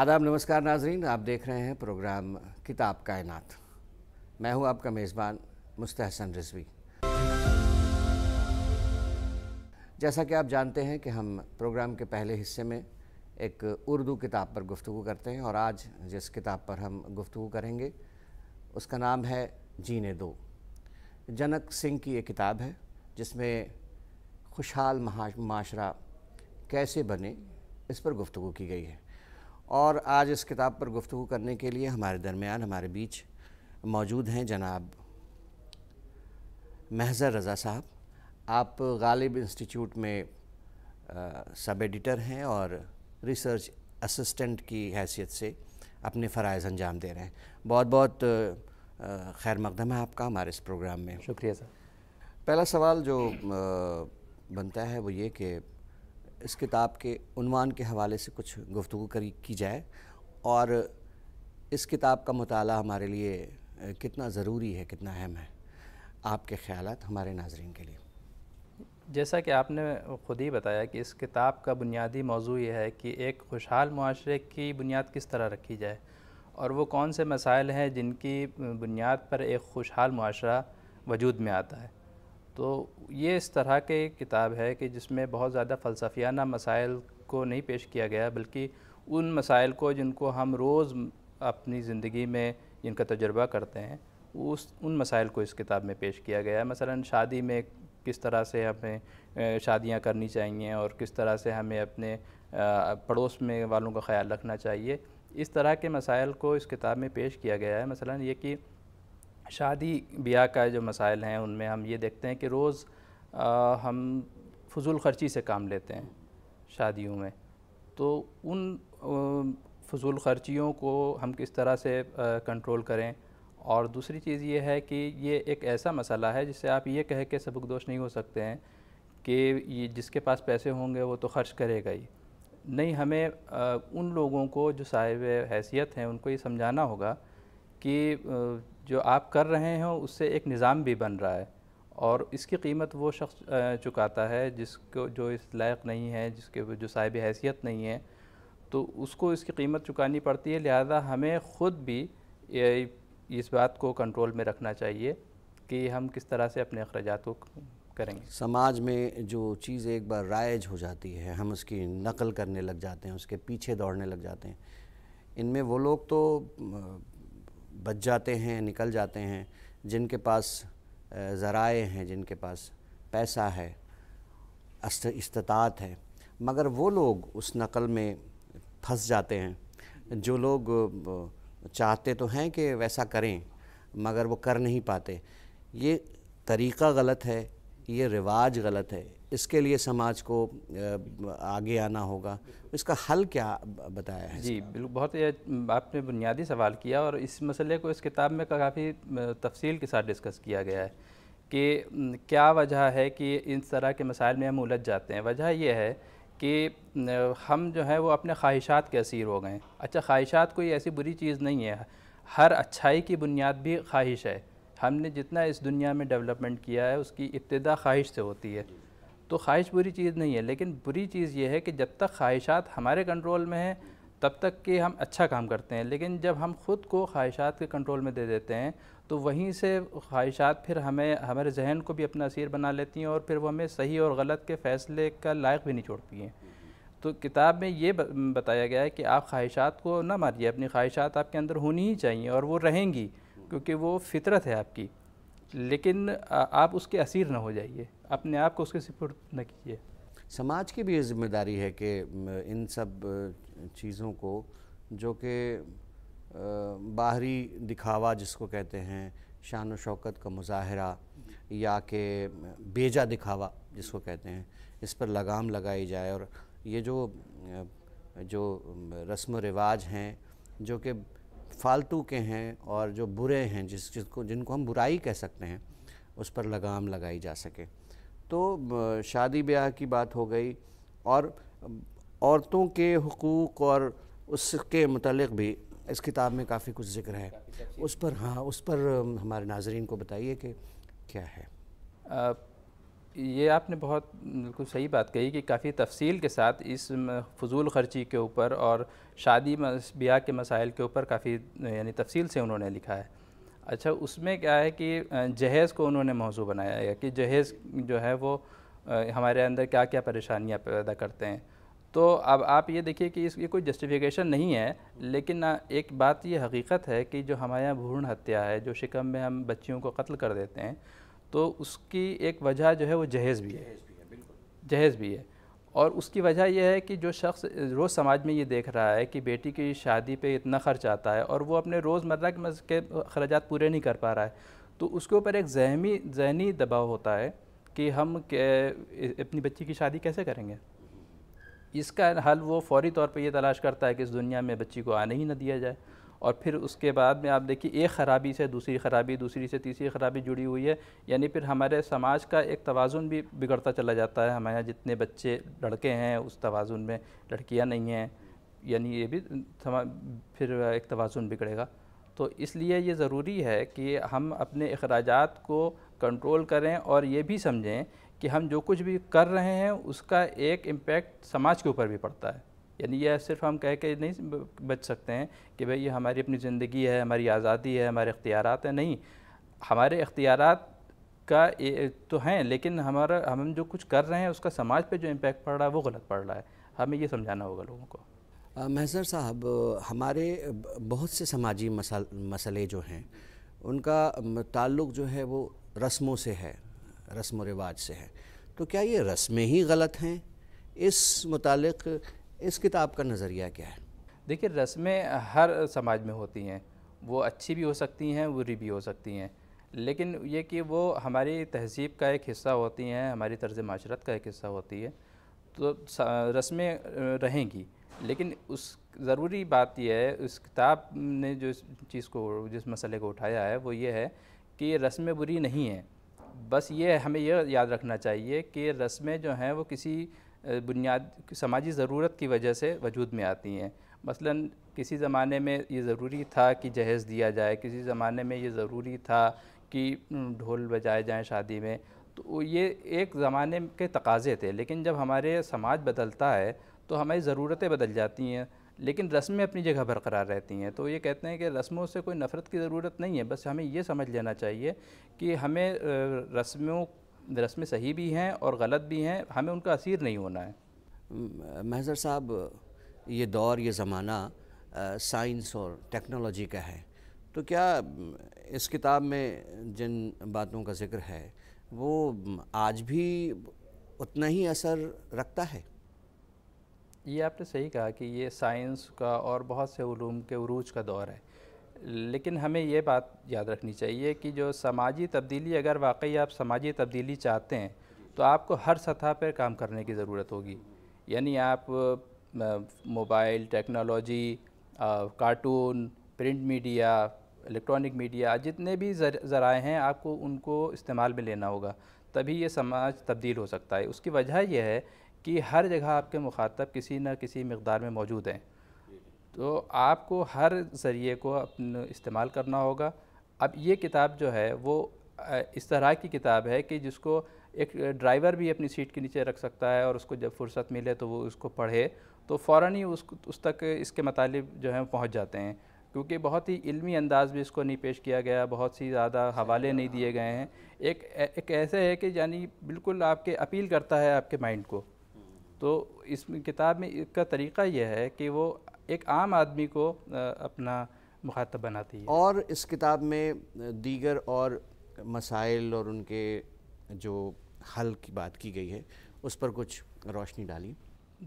आदाब नमस्कार नाजरीन आप देख रहे हैं प्रोग्राम किताब कायनात मैं हूं आपका मेज़बान मुस्तहसन रिजवी जैसा कि आप जानते हैं कि हम प्रोग्राम के पहले हिस्से में एक उर्दू किताब पर गुफ्तु करते हैं और आज जिस किताब पर हम गुफ्तु करेंगे उसका नाम है जीने दो जनक सिंह की ये किताब है जिसमें खुशहाल माशरा कैसे बने इस पर गुफ्तु की गई है और आज इस किताब पर गुफ्तु करने के लिए हमारे दरमियान हमारे बीच मौजूद हैं जनाब महजर रज़ा साहब आप गालिब इंस्टीट्यूट में सब एडिटर हैं और रिसर्च असिस्टेंट की हैसियत से अपने फ़रज़ अंजाम दे रहे हैं बहुत बहुत खैर मकदम है आपका हमारे इस प्रोग्राम में शुक्रिया सर पहला सवाल जो बनता है वो ये कि इस किताब के उनवान के हवाले से कुछ गुफ्तु करी की जाए और इस किताब का मताल हमारे लिए कितना ज़रूरी है कितना अहम है आपके ख्याल हमारे नाजरन के लिए जैसा कि आपने ख़ुद ही बताया कि इस किताब का बुनियादी मौजू यह है कि एक खुशहाल माशरे की बुनियाद किस तरह रखी जाए और वो कौन से मसाइल हैं जिनकी बुनियाद पर एक खुशहाल माशरा वजूद में आता है तो ये इस तरह के किताब है कि जिसमें बहुत ज़्यादा फ़लसफियाना मसाइल को नहीं पेश किया गया बल्कि उन मसाइल को जिनको हम रोज़ अपनी ज़िंदगी में जिनका तजर्बा करते हैं उस उन मसाइल को इस किताब में पेश किया गया है मसला शादी में किस तरह से हमें शादियां करनी चाहिए और किस तरह से हमें अपने पड़ोस में वालों का ख्याल रखना चाहिए इस तरह के मसाइल को इस किताब में पेश किया गया है मसला ये कि शादी ब्याह का जो मसाइल हैं उनमें हम ये देखते हैं कि रोज़ हम फजूल खर्ची से काम लेते हैं शादियों में तो उन फजूल खर्चियों को हम किस तरह से कंट्रोल करें और दूसरी चीज़ ये है कि ये एक ऐसा मसला है जिससे आप ये कह के सबकदोश नहीं हो सकते हैं कि ये जिसके पास पैसे होंगे वो तो ख़र्च करेगा ही नहीं हमें आ, उन लोगों को जो साहिब हैसियत हैं उनको ये समझाना होगा कि आ, जो आप कर रहे हो उससे एक निज़ाम भी बन रहा है और इसकी कीमत वो शख्स चुकाता है जिसको जो इस लायक नहीं है जिसके जो साहिब हैसियत नहीं है तो उसको इसकी कीमत चुकानी पड़ती है लिहाजा हमें ख़ुद भी इस बात को कंट्रोल में रखना चाहिए कि हम किस तरह से अपने अखराज को करेंगे समाज में जो चीज़ एक बार राइज हो जाती है हम उसकी नकल करने लग जाते हैं उसके पीछे दौड़ने लग जाते हैं इनमें वो लोग तो बच जाते हैं निकल जाते हैं जिनके पास ज़राए हैं जिनके पास पैसा है इस्तात है मगर वो लोग उस नकल में फंस जाते हैं जो लोग चाहते तो हैं कि वैसा करें मगर वो कर नहीं पाते ये तरीक़ा गलत है कि ये रिवाज गलत है इसके लिए समाज को आगे आना होगा इसका हल क्या बताया है जी बिल्कुल बहुत ही आपने बुनियादी सवाल किया और इस मसले को इस किताब में काफ़ी तफसील के साथ डिस्कस किया गया है कि क्या वजह है कि इस तरह के मसाइल में हम उलझ जाते हैं वजह यह है कि हम जो है वो अपने ख्वाहिशात के असीर हो गए अच्छा ख्वाहिशात कोई ऐसी बुरी चीज़ नहीं है हर अच्छाई की बुनियाद भी ख्वाहिश है हमने जितना इस दुनिया में डेवलपमेंट किया है उसकी इब्तदा ख्वाहिश से होती है तो ख्वाहिश बुरी चीज़ नहीं है लेकिन बुरी चीज़ ये है कि जब तक ख्वाहिशात हमारे कंट्रोल में हैं तब तक कि हम अच्छा काम करते हैं लेकिन जब हम ख़ुद को ख्वाहिशात के कंट्रोल में दे देते हैं तो वहीं से ख्वाहिशात फिर हमें हमारे जहन को भी अपना असीर बना लेती हैं और फिर वो हमें सही और गलत के फ़ैसले का लायक भी नहीं छोड़ती हैं तो किताब में ये बताया गया है कि आप ख्वाहिशात को ना मारिए अपनी ख्वाहिशात आपके अंदर होनी ही चाहिए और वो रहेंगी क्योंकि वो फितरत है आपकी लेकिन आप उसके असीर ना हो जाइए अपने आप को उसके सिपुर्द न कीजिए समाज की भी ये जिम्मेदारी है कि इन सब चीज़ों को जो कि बाहरी दिखावा जिसको कहते हैं शान शौकत का मुजाहरा या कि बेजा दिखावा जिसको कहते हैं इस पर लगाम लगाई जाए और ये जो जो रस्म रिवाज हैं जो कि फालतू के हैं और जो बुरे हैं जिस जिसको जिनको हम बुराई कह सकते हैं उस पर लगाम लगाई जा सके तो शादी ब्याह की बात हो गई और औरतों के हकूक़ और उसके मतलब भी इस किताब में काफ़ी कुछ जिक्र है उस पर हाँ उस पर हमारे नाजरीन को बताइए कि क्या है आ, ये आपने बहुत बिल्कुल सही बात कही कि काफ़ी तफसील के साथ इस फजूल खर्ची के ऊपर और शादी ब्याह के मसाइल के ऊपर काफ़ी यानी तफसील से उन्होंने लिखा है अच्छा उसमें क्या है कि जहेज़ को उन्होंने मौजू बनाया है कि जहेज़ जो है वो हमारे अंदर क्या क्या परेशानियाँ पैदा करते हैं तो अब आप ये देखिए कि इसकी कोई जस्टिफिकेशन नहीं है लेकिन एक बात ये हकीकत है कि जो हमारे यहाँ भ्रूण हत्या है जो शिकम में हम बच्चियों को कत्ल कर देते हैं तो उसकी एक वजह जो है वो जहेज़ भी है जहेज़ भी है और उसकी वजह यह है कि जो शख्स रोज़ समाज में ये देख रहा है कि बेटी की शादी पे इतना खर्च आता है और वो अपने रोज़मर्रा के के अखराज पूरे नहीं कर पा रहा है तो उसके ऊपर एक जहमी जहनी दबाव होता है कि हम अपनी बच्ची की शादी कैसे करेंगे इसका हल वो फौरी तौर पे ये तलाश करता है कि इस दुनिया में बच्ची को आने ही ना दिया जाए और फिर उसके बाद में आप देखिए एक ख़राबी से दूसरी ख़राबी दूसरी से तीसरी ख़राबी जुड़ी हुई है यानी फिर हमारे समाज का एक तोज़ुन भी बिगड़ता चला जाता है हमारे यहाँ जितने बच्चे लड़के हैं उस तोज़ुन में लड़कियाँ नहीं हैं यानी ये भी फिर एक तोज़ुन बिगड़ेगा तो इसलिए ये ज़रूरी है कि हम अपने अखराज को कंट्रोल करें और ये भी समझें कि हम जो कुछ भी कर रहे हैं उसका एक इम्पेक्ट समाज के ऊपर भी पड़ता है यानी यह सिर्फ हम कह के नहीं बच सकते हैं कि भाई ये हमारी अपनी ज़िंदगी है हमारी आज़ादी है हमारे इख्तियार हैं नहीं हमारे इख्तियारत का तो हैं लेकिन हमारा हम जो कुछ कर रहे हैं उसका समाज पे जो इम्पेक्ट पड़ रहा है वो गलत पड़ रहा है हमें ये समझाना होगा लोगों को महसर साहब हमारे बहुत से समाजी मसल मसले जो हैं उनका ताल्लुक़ जो है वो रस्मों से है रस्म व रिवाज से है तो क्या ये रस्में ही गलत हैं इस मुतक़ इस किताब का नज़रिया क्या है देखिए रस्में हर समाज में होती हैं वो अच्छी भी हो सकती हैं बुरी भी हो सकती हैं लेकिन ये कि वो हमारी तहजीब का एक हिस्सा होती हैं हमारी तर्ज माशरत का एक हिस्सा होती है तो रस्में रहेंगी लेकिन उस ज़रूरी बात यह है उस किताब ने जो चीज़ को जिस मसले को उठाया है वो ये है कि रस्में बुरी नहीं हैं बस ये हमें यह याद रखना चाहिए कि रस्में जो हैं वो किसी बुनियाद समाजी ज़रूरत की वजह से वजूद में आती हैं मसलन किसी ज़माने में ये ज़रूरी था कि जहेज़ दिया जाए किसी ज़माने में ये ज़रूरी था कि ढोल बजाए जाएँ शादी में तो ये एक ज़माने के तकाजे थे लेकिन जब हमारे समाज बदलता है तो हमारी ज़रूरतें बदल जाती हैं लेकिन रस्में अपनी जगह बरकरार रहती हैं तो ये कहते हैं कि रस्मों से कोई नफ़रत की ज़रूरत नहीं है बस हमें ये समझ लेना चाहिए कि हमें रस्मों रस्में सही भी हैं और गलत भी हैं हमें उनका असीर नहीं होना है महजर साहब ये दौर ये ज़माना साइंस और टेक्नोलॉजी का है तो क्या इस किताब में जिन बातों का जिक्र है वो आज भी उतना ही असर रखता है ये आपने सही कहा कि ये साइंस का और बहुत से ूम के उरूज का दौर है लेकिन हमें ये बात याद रखनी चाहिए कि जो समाजी तब्दीली अगर वाकई आप समाजी तब्दीली चाहते हैं तो आपको हर सतह पर काम करने की ज़रूरत होगी यानी आप mobile technology cartoon print media electronic media जितने भी ज़राए हैं आपको उनको इस्तेमाल में लेना होगा तभी ये समाज तब्दील हो सकता है उसकी वजह यह है कि हर जगह आपके मुखातब किसी न किसी मकदार में मौजूद हैं तो आपको हर ज़रिए को इस्तेमाल करना होगा अब ये किताब जो है वो इस तरह की किताब है कि जिसको एक ड्राइवर भी अपनी सीट के नीचे रख सकता है और उसको जब फुर्सत मिले तो वो उसको पढ़े तो फ़ौर ही उस उस तक इसके मतलब जो हैं पहुँच जाते हैं क्योंकि बहुत ही इल्मी अंदाज भी इसको नहीं पेश किया गया बहुत सी ज़्यादा हवाले नहीं दिए गए हैं एक एक ऐसे है कि यानी बिल्कुल आपके अपील करता है आपके माइंड को हम्म। तो इस किताब में का तरीका यह है कि वो एक आम आदमी को अपना मुखातब बनाती है और इस किताब में दीगर और मसाइल और उनके जो हल की बात की गई है उस पर कुछ रोशनी डाली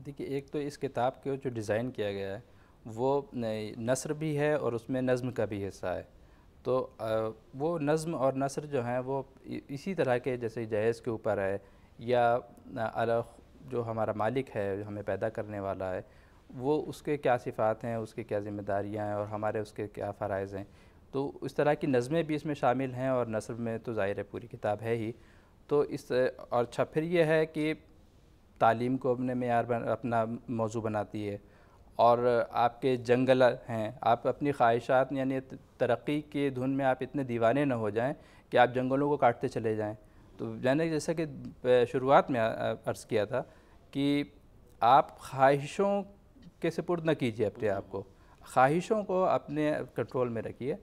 देखिए एक तो इस किताब के जो डिज़ाइन किया गया है वो नसर भी है और उसमें नज़म का भी हिस्सा है तो वो नज़म और नसर जो हैं वो इसी तरह के जैसे जहेज़ के ऊपर है या जो हमारा मालिक है जो हमें पैदा करने वाला है वो उसके क्या सिफ़ात हैं उसकी क्या ज़िम्मेदारियाँ हैं और हमारे उसके क्या फ़रज़ हैं तो इस तरह की नज़में भी इसमें शामिल हैं और नसर में तो ज़ाहिर है पूरी किताब है ही तो इस और अच्छा फिर यह है कि तालीम को अपने मैार अपना मौजू बनाती है और आपके जंगल हैं आप अपनी ख्वाहिशात यानी तरक्की के धुन में आप इतने दीवाने ना हो जाएं कि आप जंगलों को काटते चले जाएं तो यानी जैसा कि शुरुआत में अर्ज़ किया था कि आप ख्वाहिशों के सपुर्द न कीजिए अपने आप को ख्वाहिशों को अपने कंट्रोल में रखिए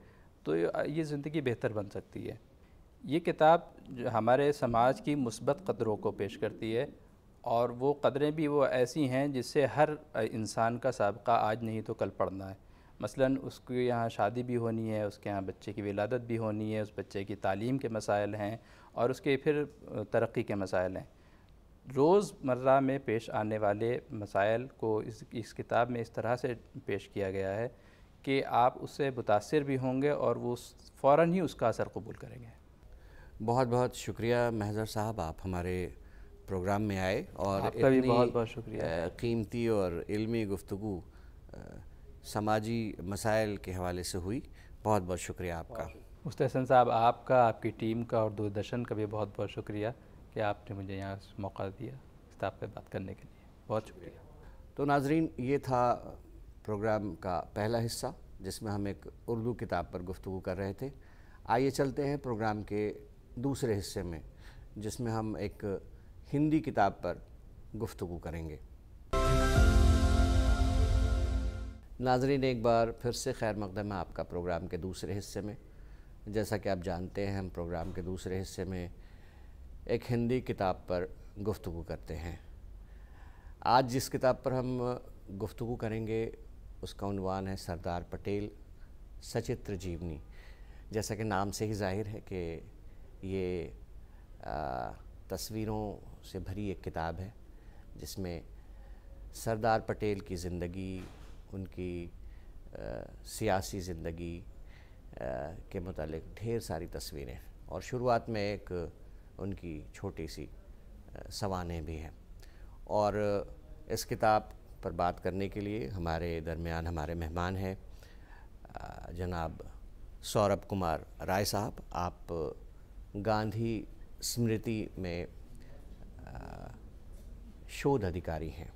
तो ये ज़िंदगी बेहतर बन सकती है ये किताब हमारे समाज की मुस्बत कदरों को पेश करती है और वो कदरें भी वो ऐसी हैं जिससे हर इंसान का सबका आज नहीं तो कल पढ़ना है मसलन उसके यहाँ शादी भी होनी है उसके यहाँ बच्चे की विलादत भी होनी है उस बच्चे की तालीम के मसाइल हैं और उसके फिर तरक्की के मसाइल हैं रोज़मर्रा में पेश आने वाले मसाइल को इस इस किताब में इस तरह से पेश किया गया है कि आप उससे मुतासर भी होंगे और वो फ़ौर ही उसका असर कबूल करेंगे बहुत बहुत शुक्रिया महजर साहब आप हमारे प्रोग्राम में आए और आपका भी बहुत बहुत शुक्रिया कीमती और इल्मी गुफ्तु समाजी मसाइल के हवाले से हुई बहुत बहुत शुक्रिया आपका मुस्तसन साहब आपका आपकी टीम का और दूरदर्शन का भी बहुत बहुत शुक्रिया कि आपने मुझे यहाँ मौका दिया किताब पर बात करने के लिए बहुत शुक्रिया तो नाजरीन ये था प्रोग्राम का पहला हिस्सा जिसमें हम एक उर्दू किताब पर गुफ्तु कर रहे थे आइए चलते हैं प्रोग्राम के दूसरे हिस्से में जिसमें हम एक हिंदी किताब पर गुफ्तु करेंगे नाजरीन एक बार फिर से खैर मकदम है आपका प्रोग्राम के दूसरे हिस्से में जैसा कि आप जानते हैं हम प्रोग्राम के दूसरे हिस्से में एक हिंदी किताब पर गुफ्तु करते हैं आज जिस किताब पर हम गुफ्तु करेंगे उसका उनवान है सरदार पटेल सचित्र जीवनी जैसा कि नाम से ही जाहिर है कि ये आ, तस्वीरों से भरी एक किताब है जिसमें सरदार पटेल की ज़िंदगी उनकी आ, सियासी ज़िंदगी के मतलब ढेर सारी तस्वीरें और शुरुआत में एक उनकी छोटी सी सवानें भी हैं और इस किताब पर बात करने के लिए हमारे दरमियान हमारे मेहमान हैं जनाब सौरभ कुमार राय साहब आप गांधी स्मृति में शोध अधिकारी हैं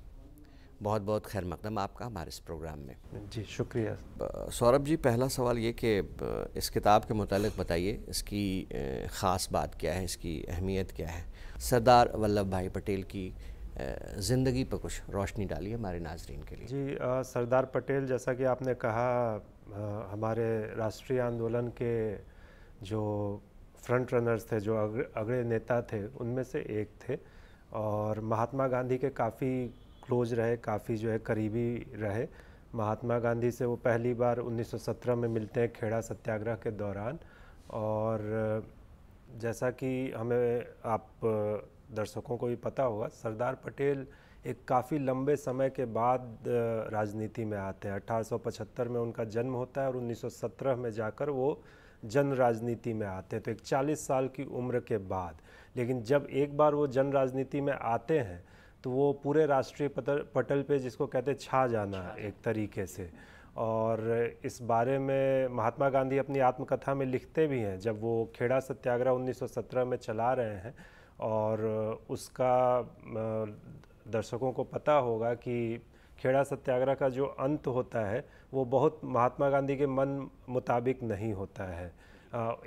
बहुत बहुत खैर मकदम आपका हमारे इस प्रोग्राम में जी शुक्रिया सौरभ जी पहला सवाल ये कि इस किताब के मतलब बताइए इसकी ख़ास बात क्या है इसकी अहमियत क्या है सरदार वल्लभ भाई पटेल की ज़िंदगी पर कुछ रोशनी डाली हमारे नाजरन के लिए जी सरदार पटेल जैसा कि आपने कहा आ, हमारे राष्ट्रीय आंदोलन के जो फ्रंट रनर्स थे जो अग्र, अगड़े नेता थे उनमें से एक थे और महात्मा गांधी के काफ़ी क्लोज रहे काफ़ी जो है करीबी रहे महात्मा गांधी से वो पहली बार 1917 में मिलते हैं खेड़ा सत्याग्रह के दौरान और जैसा कि हमें आप दर्शकों को भी पता होगा सरदार पटेल एक काफ़ी लंबे समय के बाद राजनीति में आते हैं 1875 में उनका जन्म होता है और 1917 में जाकर वो जन राजनीति में आते हैं तो एक 40 साल की उम्र के बाद लेकिन जब एक बार वो जन राजनीति में आते हैं तो वो पूरे राष्ट्रीय पटल पे जिसको कहते हैं छा जाना एक तरीके से और इस बारे में महात्मा गांधी अपनी आत्मकथा में लिखते भी हैं जब वो खेड़ा सत्याग्रह 1917 में चला रहे हैं और उसका दर्शकों को पता होगा कि खेड़ा सत्याग्रह का जो अंत होता है वो बहुत महात्मा गांधी के मन मुताबिक नहीं होता है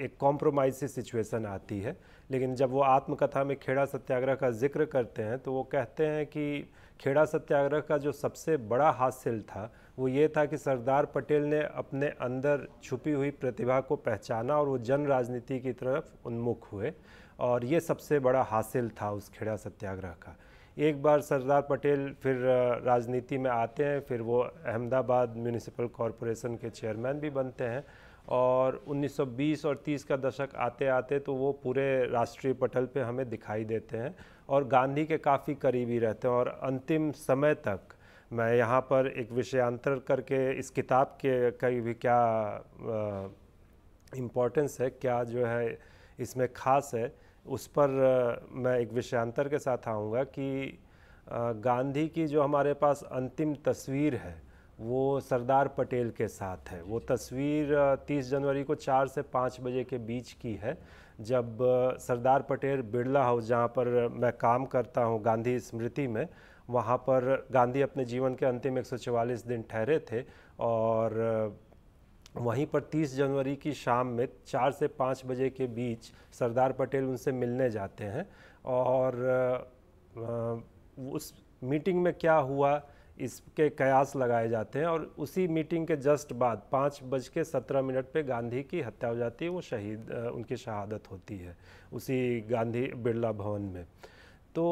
एक कॉम्प्रोमाइज सिचुएसन सिचुएशन आती है लेकिन जब वो आत्मकथा में खेड़ा सत्याग्रह का जिक्र करते हैं तो वो कहते हैं कि खेड़ा सत्याग्रह का जो सबसे बड़ा हासिल था वो ये था कि सरदार पटेल ने अपने अंदर छुपी हुई प्रतिभा को पहचाना और वो जन राजनीति की तरफ उन्मुख हुए और ये सबसे बड़ा हासिल था उस खेड़ा सत्याग्रह का एक बार सरदार पटेल फिर राजनीति में आते हैं फिर वो अहमदाबाद म्यूनिसिपल कॉरपोरेशन के चेयरमैन भी बनते हैं और 1920 और 30 का दशक आते आते तो वो पूरे राष्ट्रीय पटल पे हमें दिखाई देते हैं और गांधी के काफ़ी करीबी रहते हैं और अंतिम समय तक मैं यहाँ पर एक विषयांतर करके इस किताब के कई भी क्या इम्पोर्टेंस है क्या जो है इसमें ख़ास है उस पर आ, मैं एक विषयांतर के साथ आऊँगा कि आ, गांधी की जो हमारे पास अंतिम तस्वीर है वो सरदार पटेल के साथ है वो तस्वीर 30 जनवरी को चार से पाँच बजे के बीच की है जब सरदार पटेल बिरला हाउस जहाँ पर मैं काम करता हूँ गांधी स्मृति में वहाँ पर गांधी अपने जीवन के अंतिम एक दिन ठहरे थे और वहीं पर 30 जनवरी की शाम में चार से पाँच बजे के बीच सरदार पटेल उनसे मिलने जाते हैं और उस मीटिंग में क्या हुआ इसके कयास लगाए जाते हैं और उसी मीटिंग के जस्ट बाद पाँच बज के सत्रह मिनट पर गांधी की हत्या हो जाती है वो शहीद उनकी शहादत होती है उसी गांधी बिरला भवन में तो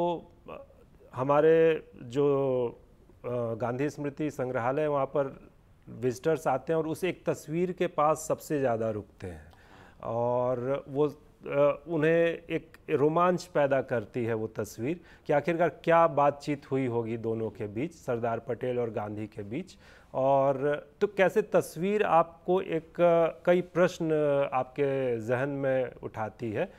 हमारे जो गांधी स्मृति संग्रहालय वहाँ पर विजिटर्स आते हैं और उस एक तस्वीर के पास सबसे ज़्यादा रुकते हैं और वो उन्हें एक रोमांच पैदा करती है वो तस्वीर कि आखिरकार क्या बातचीत हुई होगी दोनों के बीच सरदार पटेल और गांधी के बीच और तो कैसे तस्वीर आपको एक कई प्रश्न आपके जहन में उठाती है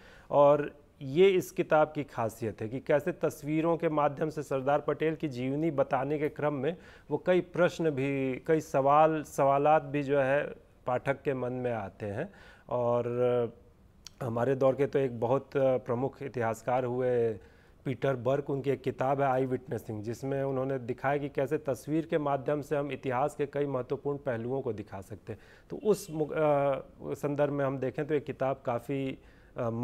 और ये इस किताब की खासियत है कि कैसे तस्वीरों के माध्यम से सरदार पटेल की जीवनी बताने के क्रम में वो कई प्रश्न भी कई सवाल सवालात भी जो है पाठक के मन में आते हैं और हमारे दौर के तो एक बहुत प्रमुख इतिहासकार हुए पीटर बर्क उनकी एक किताब है आई विटनेसिंग जिसमें उन्होंने दिखाया कि कैसे तस्वीर के माध्यम से हम इतिहास के कई महत्वपूर्ण पहलुओं को दिखा सकते हैं तो उस संदर्भ में हम देखें तो ये किताब काफ़ी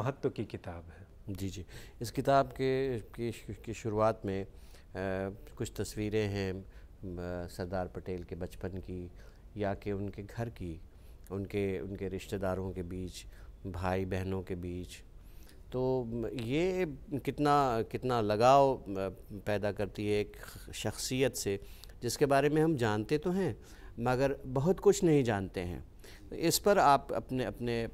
महत्व की किताब है जी जी इस किताब के की, की शुरुआत में आ, कुछ तस्वीरें हैं सरदार पटेल के बचपन की या कि उनके घर की उनके उनके रिश्तेदारों के बीच भाई बहनों के बीच तो ये कितना कितना लगाव पैदा करती है एक शख्सियत से जिसके बारे में हम जानते तो हैं मगर बहुत कुछ नहीं जानते हैं तो इस पर आप अपने अपने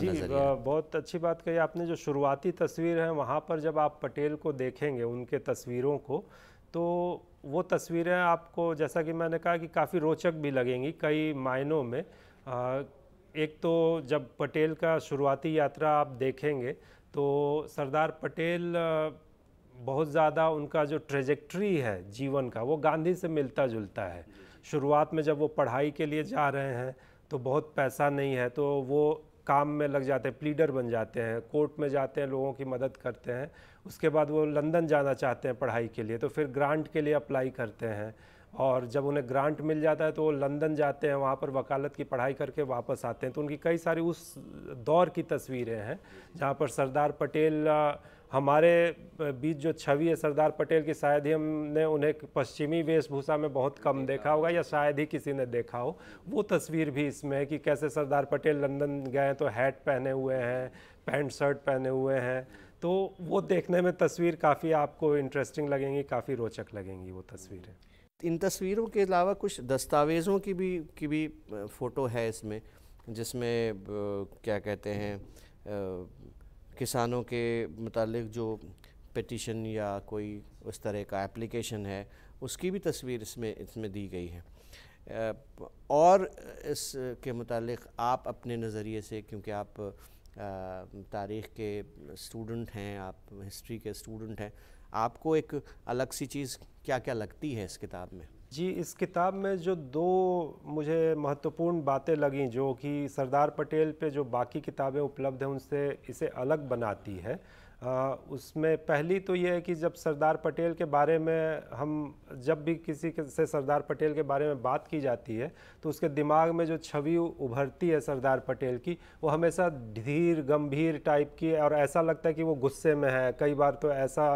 जी बहुत अच्छी बात कही आपने जो शुरुआती तस्वीर है वहाँ पर जब आप पटेल को देखेंगे उनके तस्वीरों को तो वो तस्वीरें आपको जैसा कि मैंने कहा कि काफ़ी रोचक भी लगेंगी कई मायनों में आ, एक तो जब पटेल का शुरुआती यात्रा आप देखेंगे तो सरदार पटेल बहुत ज़्यादा उनका जो ट्रेजेक्ट्री है जीवन का वो गांधी से मिलता जुलता है शुरुआत में जब वो पढ़ाई के लिए जा रहे हैं तो बहुत पैसा नहीं है तो वो काम में लग जाते हैं प्लीडर बन जाते हैं कोर्ट में जाते हैं लोगों की मदद करते हैं उसके बाद वो लंदन जाना चाहते हैं पढ़ाई के लिए तो फिर ग्रांट के लिए अप्लाई करते हैं और जब उन्हें ग्रांट मिल जाता है तो वो लंदन जाते हैं वहाँ पर वकालत की पढ़ाई करके वापस आते हैं तो उनकी कई सारी उस दौर की तस्वीरें हैं जहाँ पर सरदार पटेल हमारे बीच जो छवि है सरदार पटेल की शायद ही हमने उन्हें पश्चिमी वेशभूषा में बहुत कम देखा होगा या शायद ही किसी ने देखा हो वो तस्वीर भी इसमें है कि कैसे सरदार पटेल लंदन गए तो हैट पहने हुए हैं पैंट शर्ट पहने हुए हैं तो वो देखने में तस्वीर काफ़ी आपको इंटरेस्टिंग लगेंगी काफ़ी रोचक लगेंगी वो तस्वीरें इन तस्वीरों के अलावा कुछ दस्तावेज़ों की भी की भी फ़ोटो है इसमें जिसमें क्या कहते हैं किसानों के मतलब जो पटिशन या कोई उस तरह का एप्लीकेशन है उसकी भी तस्वीर इसमें इसमें दी गई है और इसके मतलब आप अपने नज़रिए से क्योंकि आप तारीख़ के स्टूडेंट हैं आप हिस्ट्री के स्टूडेंट हैं आपको एक अलग सी चीज़ क्या क्या लगती है इस किताब में जी इस किताब में जो दो मुझे महत्वपूर्ण बातें लगी जो कि सरदार पटेल पे जो बाकी किताबें उपलब्ध हैं उनसे इसे अलग बनाती है उसमें पहली तो ये है कि जब सरदार पटेल के बारे में हम जब भी किसी से सरदार पटेल के बारे में बात की जाती है तो उसके दिमाग में जो छवि उभरती है सरदार पटेल की वो हमेशा धीर गंभीर टाइप की और ऐसा लगता है कि वो गुस्से में है कई बार तो ऐसा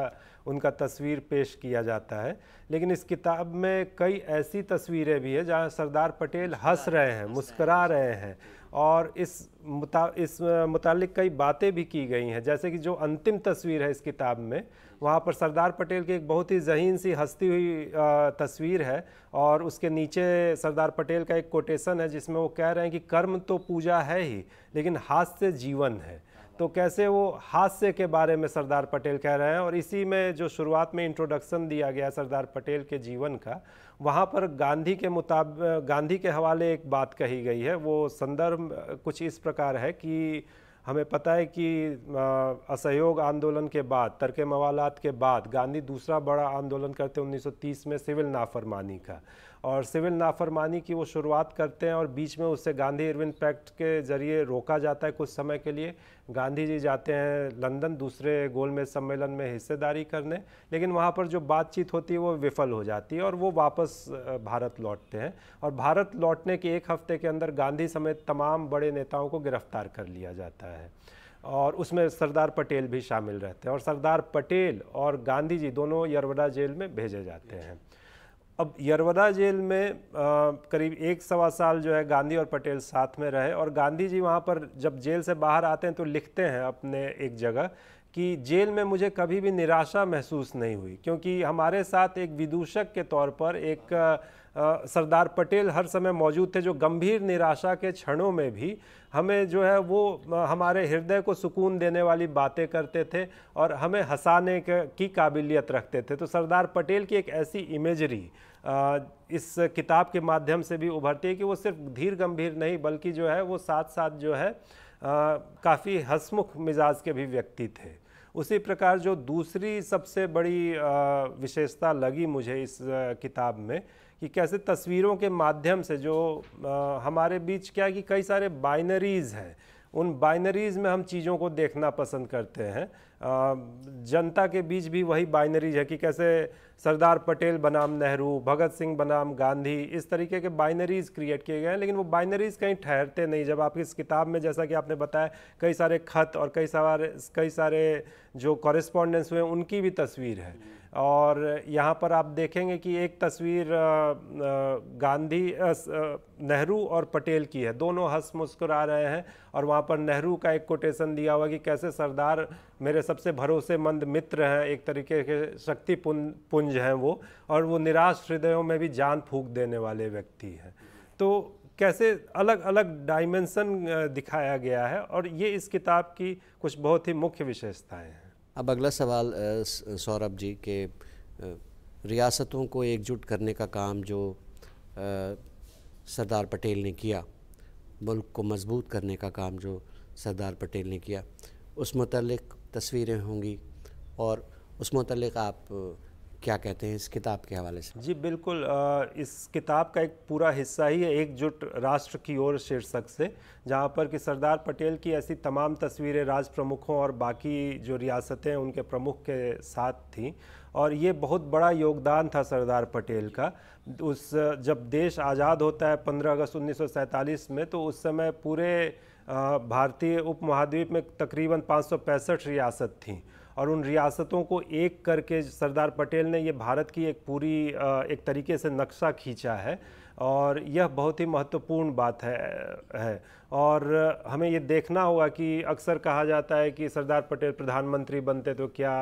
उनका तस्वीर पेश किया जाता है लेकिन इस किताब में कई ऐसी तस्वीरें भी है जहाँ सरदार पटेल हंस रहे हैं मुस्करा रहे हैं और इस मुता इस मुतालिक कई बातें भी की गई हैं जैसे कि जो अंतिम तस्वीर है इस किताब में वहाँ पर सरदार पटेल की एक बहुत ही जहीन सी हंसती हुई तस्वीर है और उसके नीचे सरदार पटेल का एक कोटेशन है जिसमें वो कह रहे हैं कि कर्म तो पूजा है ही लेकिन हास्य जीवन है तो कैसे वो हास्य के बारे में सरदार पटेल कह रहे हैं और इसी में जो शुरुआत में इंट्रोडक्शन दिया गया सरदार पटेल के जीवन का वहाँ पर गांधी के मुताब गांधी के हवाले एक बात कही गई है वो संदर्भ कुछ इस प्रकार है कि हमें पता है कि असहयोग आंदोलन के बाद तर्क मवालात के बाद गांधी दूसरा बड़ा आंदोलन करते 1930 में सिविल नाफरमानी का और सिविल नाफरमानी की वो शुरुआत करते हैं और बीच में उससे गांधी इरविन पैक्ट के ज़रिए रोका जाता है कुछ समय के लिए गांधी जी जाते हैं लंदन दूसरे गोलमेज सम्मेलन में हिस्सेदारी करने लेकिन वहाँ पर जो बातचीत होती है वो विफल हो जाती है और वो वापस भारत लौटते हैं और भारत लौटने के एक हफ्ते के अंदर गांधी समेत तमाम बड़े नेताओं को गिरफ्तार कर लिया जाता है और उसमें सरदार पटेल भी शामिल रहते हैं और सरदार पटेल और गांधी जी दोनों यरवडा जेल में भेजे जाते हैं अब यरवदा जेल में आ, करीब एक सवा साल जो है गांधी और पटेल साथ में रहे और गांधी जी वहाँ पर जब जेल से बाहर आते हैं तो लिखते हैं अपने एक जगह कि जेल में मुझे कभी भी निराशा महसूस नहीं हुई क्योंकि हमारे साथ एक विदूषक के तौर पर एक सरदार पटेल हर समय मौजूद थे जो गंभीर निराशा के क्षणों में भी हमें जो है वो हमारे हृदय को सुकून देने वाली बातें करते थे और हमें हंसाने की काबिलियत रखते थे तो सरदार पटेल की एक ऐसी इमेजरी इस किताब के माध्यम से भी उभरती है कि वो सिर्फ धीर गंभीर नहीं बल्कि जो है वो साथ साथ जो है काफ़ी हसमुख मिजाज के भी व्यक्ति थे उसी प्रकार जो दूसरी सबसे बड़ी विशेषता लगी मुझे इस किताब में कि कैसे तस्वीरों के माध्यम से जो हमारे बीच क्या है कि कई सारे बाइनरीज़ हैं उन बाइनरीज़ में हम चीज़ों को देखना पसंद करते हैं जनता के बीच भी वही बाइनरीज है कि कैसे सरदार पटेल बनाम नेहरू भगत सिंह बनाम गांधी इस तरीके के बाइनरीज़ क्रिएट किए गए हैं लेकिन वो बाइनरीज़ कहीं ठहरते नहीं जब आप इस किताब में जैसा कि आपने बताया कई सारे खत और कई सारे कई सारे जो कॉरेस्पॉन्डेंस हुए उनकी भी तस्वीर है और यहाँ पर आप देखेंगे कि एक तस्वीर गांधी नेहरू और पटेल की है दोनों हंस मुस्कुरा रहे हैं और वहाँ पर नेहरू का एक कोटेशन दिया हुआ कि कैसे सरदार मेरे सबसे भरोसेमंद मित्र हैं एक तरीके के शक्ति पुंज हैं वो और वो निराश हृदयों में भी जान फूक देने वाले व्यक्ति हैं तो कैसे अलग अलग डायमेंसन दिखाया गया है और ये इस किताब की कुछ बहुत ही मुख्य विशेषताएँ हैं अब अगला सवाल सौरभ जी के रियासतों को एकजुट करने का काम जो सरदार पटेल ने किया मुल्क को मजबूत करने का काम जो सरदार पटेल ने किया उस मतलब तस्वीरें होंगी और उस मतलब आप क्या कहते हैं इस किताब के हवाले से जी बिल्कुल इस किताब का एक पूरा हिस्सा ही है एकजुट राष्ट्र की ओर शीर्षक से जहाँ पर कि सरदार पटेल की ऐसी तमाम तस्वीरें राज प्रमुखों और बाकी जो रियासतें उनके प्रमुख के साथ थीं और ये बहुत बड़ा योगदान था सरदार पटेल का उस जब देश आज़ाद होता है 15 अगस्त 1947 में तो उस समय पूरे भारतीय उपमहाद्वीप में तकरीबन पाँच रियासत थी और उन रियासतों को एक करके सरदार पटेल ने ये भारत की एक पूरी एक तरीके से नक्शा खींचा है और यह बहुत ही महत्वपूर्ण बात है है और हमें ये देखना होगा कि अक्सर कहा जाता है कि सरदार पटेल प्रधानमंत्री बनते तो क्या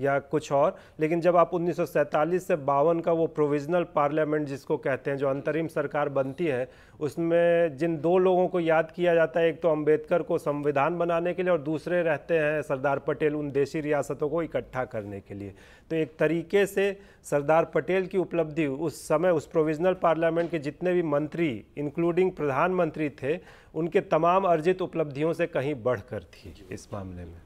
या कुछ और लेकिन जब आप 1947 से बावन का वो प्रोविजनल पार्लियामेंट जिसको कहते हैं जो अंतरिम सरकार बनती है उसमें जिन दो लोगों को याद किया जाता है एक तो अम्बेडकर को संविधान बनाने के लिए और दूसरे रहते हैं सरदार पटेल उन देशी रियासतों को इकट्ठा करने के लिए तो एक तरीके से सरदार पटेल की उपलब्धि उस समय उस प्रोविजनल पार्लियामेंट के जितने भी मंत्री इंक्लूडिंग प्रधानमंत्री थे उनके तमाम अर्जित उपलब्धियों से कहीं बढ़कर थी इस मामले में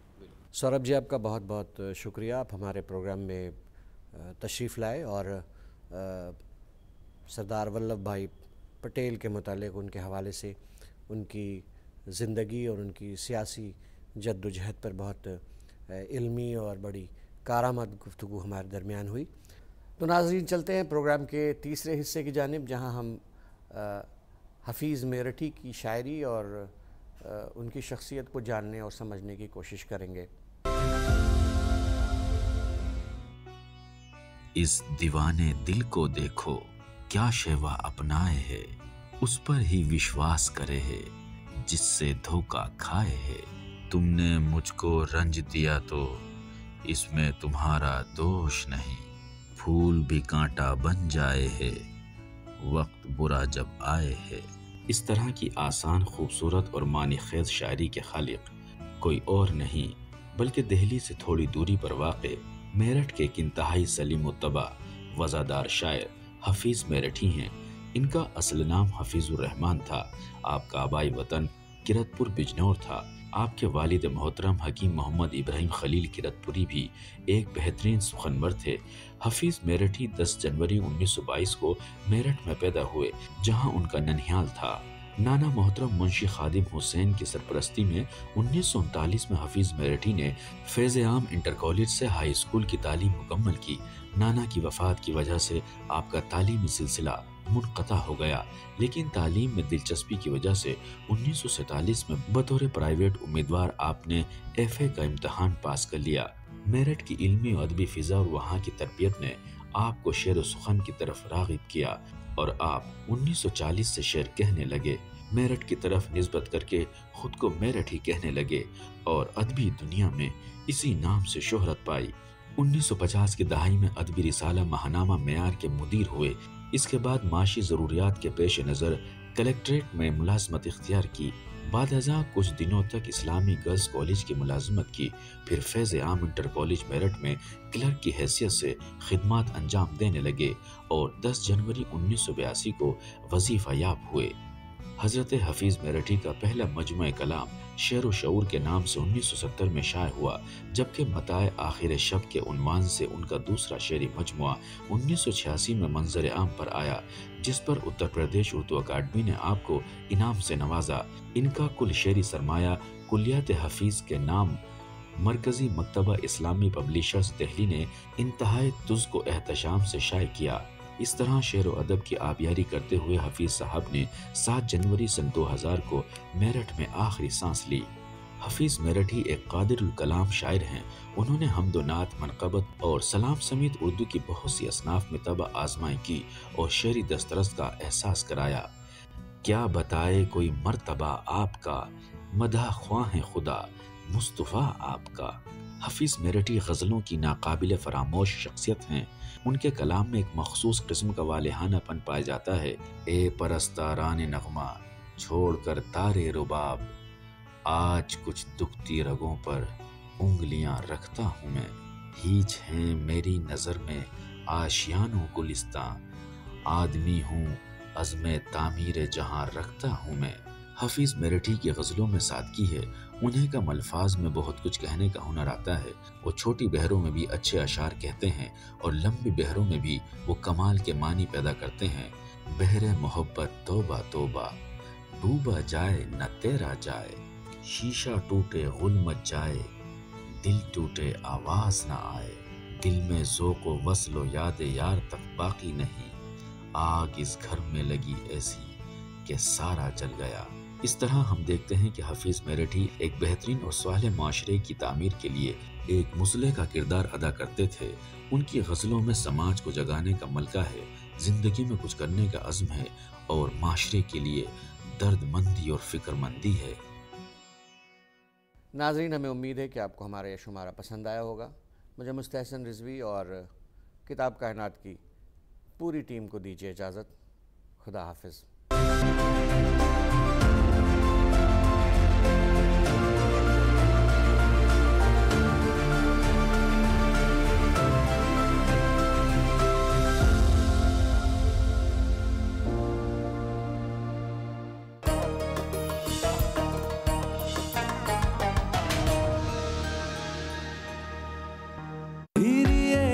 सौरभ जी आपका बहुत बहुत शुक्रिया आप हमारे प्रोग्राम में तशरीफ़ लाए और सरदार वल्लभ भाई पटेल के मतलब उनके हवाले से उनकी ज़िंदगी और उनकी सियासी जद्दोजहद पर बहुत इल्मी और बड़ी कारामद गुफ्तु हमारे दरमियान हुई तो नाजरीन चलते हैं प्रोग्राम के तीसरे हिस्से की जानब जहाँ हम हफीज़ मेरठी की शायरी और उनकी शख्सियत को जानने और समझने की कोशिश करेंगे इस दीवाने दिल को देखो क्या शेवा अपनाए है उस पर ही विश्वास करे है जिससे धोखा खाए है तुमने मुझको रंज दिया तो इसमें तुम्हारा दोष नहीं फूल भी कांटा बन जाए है वक्त बुरा जब आए है इस तरह की आसान खूबसूरत और मानी खेज शायरी के खालिक कोई और नहीं बल्कि दिल्ली से थोड़ी दूरी पर वाक़ मेरठ के एक इंतहाई सलीम तबा वज़ादार शायर हफीज़ मेरठी हैं इनका असल नाम हफीज़ुररहमान था आपका आबाई वतन किरतपुर बिजनौर था आपके वालिद मोहतरम हकीम मोहम्मद इब्राहिम खलील किरतपुरी भी एक बेहतरीन सुखनवर थे हफीज़ मेरठी 10 जनवरी 1922 को मेरठ में पैदा हुए जहां उनका ननिहाल था नाना मोहतरम मुंशी खादिम हुसैन की सरपरस्ती में उन्नीस में हफीज़ मेरठी ने फैज़ आम इंटर कॉलेज से हाई स्कूल की तालीम मुकम्मल की नाना की वफात की वजह से आपका तालीमी सिलसिला मुनक़ा हो गया लेकिन तालीम में दिलचस्पी की वजह से उन्नीस में बतौर प्राइवेट उम्मीदवार आपने एफ ए का इम्तहान पास कर लिया मेरठ की इलमी और अदबी फ़िज़ा और वहाँ की तरबियत ने आपको शेर सुखन की तरफ रागिब किया और आप 1940 से शेर कहने लगे मेरठ की तरफ नस्बत करके खुद को मेरठ ही कहने लगे और अदबी दुनिया में इसी नाम से शोहरत पाई 1950 की दहाई में अदबी रिसाला महानामा मैार के मुदीर हुए इसके बाद माशी ज़रूरियात के पेश नज़र कलेक्ट्रेट में मुलाजमत इख्तियार की बाद हजा कुछ दिनों तक इस्लामी गर्ल्स कॉलेज की मुलाजमत की फिर फैज़ आम इंटर कॉलेज मेरठ में क्लर्क की हैसियत से खदमात अंजाम देने लगे और 10 जनवरी उन्नीस को वजीफ़ा याब हुए हजरत हफीज मेरठी का पहला मजमु कलाम शेर व शूर के नाम से 1970 में शायद हुआ जबकि मताए आखिर शब के उनवान से उनका दूसरा शेरी मजमु छियासी में मंजर आम पर आया जिस पर उत्तर प्रदेश उर्दू अकादमी ने आपको इनाम से नवाजा इनका कुल शेरी सरमाया कुलियात हफीज के नाम मरकजी मकतबा इस्लामी पब्लिशर्स दिल्ली ने इंतहा तुज को एहतम से शाये किया इस तरह शेर व अदब की आबियारी करते हुए हफीज़ साहब ने 7 जनवरी सन 2000 को मेरठ में आखिरी सांस ली हफीज मेरठी एक कादिर कलाम शायर हैं उन्होंने हमदोनात मनकबत और सलाम समेत उर्दू की बहुत सी असनाफ में तब आजमाई की और शेरी दस्तरस का एहसास कराया क्या बताए कोई मरतबा आपका मदा ख्वाह है खुदा मुस्तफ़ा आपका हफीज़ मेरठी गज़लों की नाकबिल फरामोश शख्सियत हैं उनके कलाम में एक मखसूस किस्म का वालहानापन पाया जाता है ए परस्तारान नगमा छोड़ कर तारे रुबाब आज कुछ दुखती रगों पर उंगलियां रखता हूँ मैं हीच हैं मेरी नज़र में आशियानों गुलिस्तान आदमी हूँ अज़म तामीर जहाँ रखता हूँ मैं हफीज़ मेरठी की गज़लों में सादगी है उन्हीं का अल्फाज में बहुत कुछ कहने का हुनर आता है वो छोटी बहरों में भी अच्छे अशार कहते हैं और लंबी बहरों में भी वो कमाल के मानी पैदा करते हैं बहर मोहब्बत तोबा तोबा डूबा जाए न तेरा जाए शीशा टूटे मत जाए दिल टूटे आवाज़ न आए दिल में जो को वसलो याद यार तक बाकी नहीं आग इस घर में लगी ऐसी कि सारा जल गया इस तरह हम देखते हैं कि हफीज़ मेरठी एक बेहतरीन और सवाल माशरे की तमीर के लिए एक मुसले का किरदार अदा करते थे उनकी गज़लों में समाज को जगाने का मलका है ज़िंदगी में कुछ करने का अज़म है और माशरे के लिए दर्दमंदी और फिक्रमंदी है नाजरीन हमें उम्मीद है कि आपको हमारा यह शुमारा पसंद आया होगा मुझे मुस्तहसन रिजवी और किताब कायनात की पूरी टीम को दीजिए इजाज़त खुदा हाफिज़